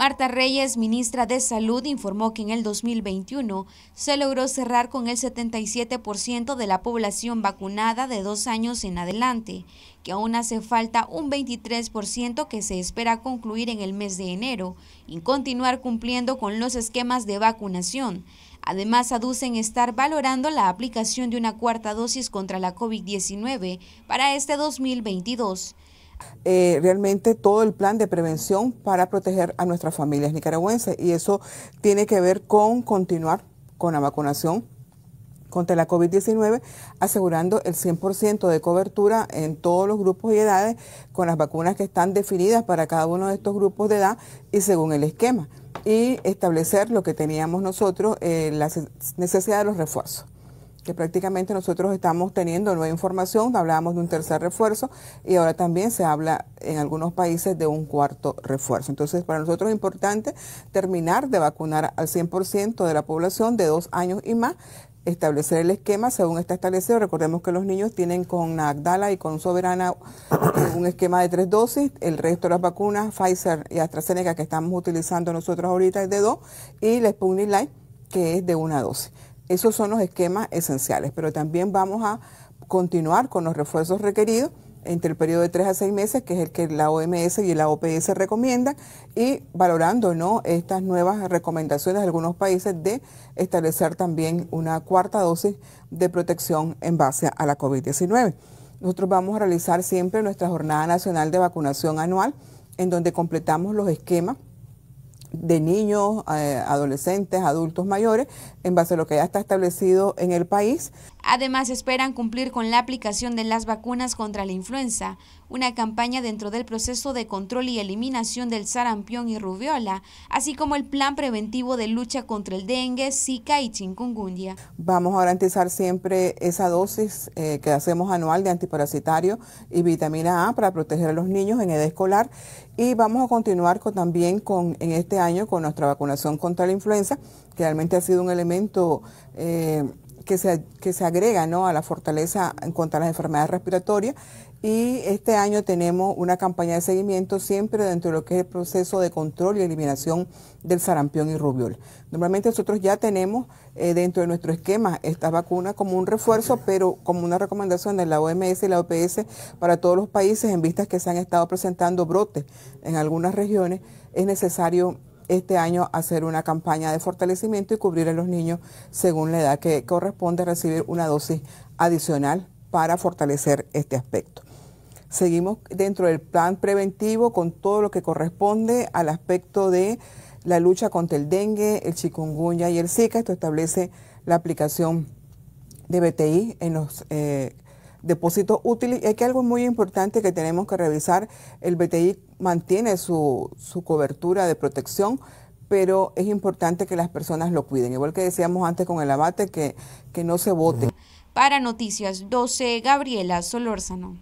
Marta Reyes, ministra de Salud, informó que en el 2021 se logró cerrar con el 77% de la población vacunada de dos años en adelante, que aún hace falta un 23% que se espera concluir en el mes de enero y continuar cumpliendo con los esquemas de vacunación. Además, aducen estar valorando la aplicación de una cuarta dosis contra la COVID-19 para este 2022. Eh, realmente todo el plan de prevención para proteger a nuestras familias nicaragüenses y eso tiene que ver con continuar con la vacunación contra la COVID-19, asegurando el 100% de cobertura en todos los grupos y edades con las vacunas que están definidas para cada uno de estos grupos de edad y según el esquema, y establecer lo que teníamos nosotros, eh, la necesidad de los refuerzos que prácticamente nosotros estamos teniendo nueva información, hablábamos de un tercer refuerzo y ahora también se habla en algunos países de un cuarto refuerzo. Entonces, para nosotros es importante terminar de vacunar al 100% de la población de dos años y más, establecer el esquema según está establecido. Recordemos que los niños tienen con Nagdala y con Soberana un esquema de tres dosis, el resto de las vacunas, Pfizer y AstraZeneca que estamos utilizando nosotros ahorita es de dos y la Sputnik que es de una dosis. Esos son los esquemas esenciales, pero también vamos a continuar con los refuerzos requeridos entre el periodo de 3 a seis meses, que es el que la OMS y la OPS recomiendan, y valorando ¿no? estas nuevas recomendaciones de algunos países de establecer también una cuarta dosis de protección en base a la COVID-19. Nosotros vamos a realizar siempre nuestra Jornada Nacional de Vacunación Anual, en donde completamos los esquemas de niños, eh, adolescentes, adultos mayores, en base a lo que ya está establecido en el país. Además, esperan cumplir con la aplicación de las vacunas contra la influenza, una campaña dentro del proceso de control y eliminación del sarampión y rubiola, así como el plan preventivo de lucha contra el dengue, zika y chikungunya. Vamos a garantizar siempre esa dosis eh, que hacemos anual de antiparasitario y vitamina A para proteger a los niños en edad escolar y vamos a continuar también con en este año con nuestra vacunación contra la influenza, que realmente ha sido un elemento eh, que, se, que se agrega ¿no? a la fortaleza contra las enfermedades respiratorias. Y este año tenemos una campaña de seguimiento siempre dentro de lo que es el proceso de control y eliminación del sarampión y rubiol. Normalmente nosotros ya tenemos eh, dentro de nuestro esquema esta vacuna como un refuerzo, pero como una recomendación de la OMS y la OPS para todos los países en vistas que se han estado presentando brotes en algunas regiones, es necesario este año hacer una campaña de fortalecimiento y cubrir a los niños según la edad que corresponde recibir una dosis adicional para fortalecer este aspecto. Seguimos dentro del plan preventivo con todo lo que corresponde al aspecto de la lucha contra el dengue, el chikungunya y el zika. Esto establece la aplicación de BTI en los... Eh, depósitos útiles. Y que algo muy importante que tenemos que revisar, el BTI mantiene su, su cobertura de protección, pero es importante que las personas lo cuiden, igual que decíamos antes con el abate, que, que no se vote. Para Noticias 12, Gabriela Solórzano.